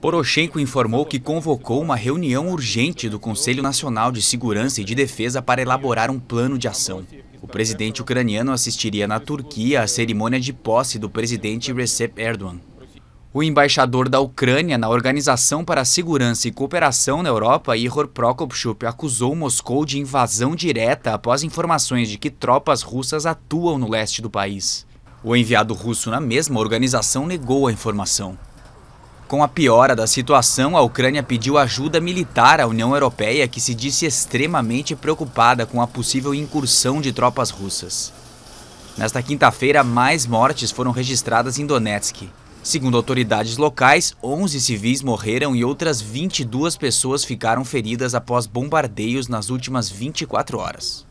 Poroshenko informou que convocou uma reunião urgente do Conselho Nacional de Segurança e de Defesa para elaborar um plano de ação. O presidente ucraniano assistiria na Turquia à cerimônia de posse do presidente Recep Erdogan. O embaixador da Ucrânia na Organização para a Segurança e Cooperação na Europa, Ihor Prokopchuk, acusou Moscou de invasão direta após informações de que tropas russas atuam no leste do país. O enviado russo na mesma organização negou a informação. Com a piora da situação, a Ucrânia pediu ajuda militar à União Europeia, que se disse extremamente preocupada com a possível incursão de tropas russas. Nesta quinta-feira, mais mortes foram registradas em Donetsk. Segundo autoridades locais, 11 civis morreram e outras 22 pessoas ficaram feridas após bombardeios nas últimas 24 horas.